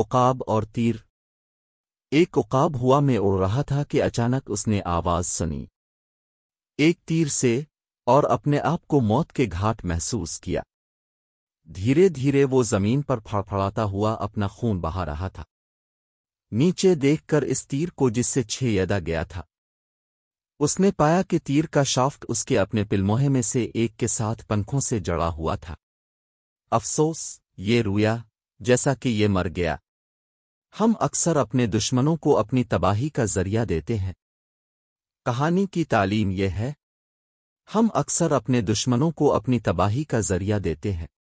उकाब और तीर एक उकाब हुआ में उड़ रहा था कि अचानक उसने आवाज़ सुनी एक तीर से और अपने आप को मौत के घाट महसूस किया धीरे धीरे वो जमीन पर फड़फड़ाता हुआ अपना खून बहा रहा था नीचे देखकर इस तीर को जिससे छे यदा गया था उसने पाया कि तीर का शाफ्ट उसके अपने पिलमोहे में से एक के साथ पंखों से जड़ा हुआ था अफसोस ये रुया जैसा कि ये मर गया हम अक्सर अपने दुश्मनों को अपनी तबाही का जरिया देते हैं कहानी की तालीम यह है हम अक्सर अपने दुश्मनों को अपनी तबाही का जरिया देते हैं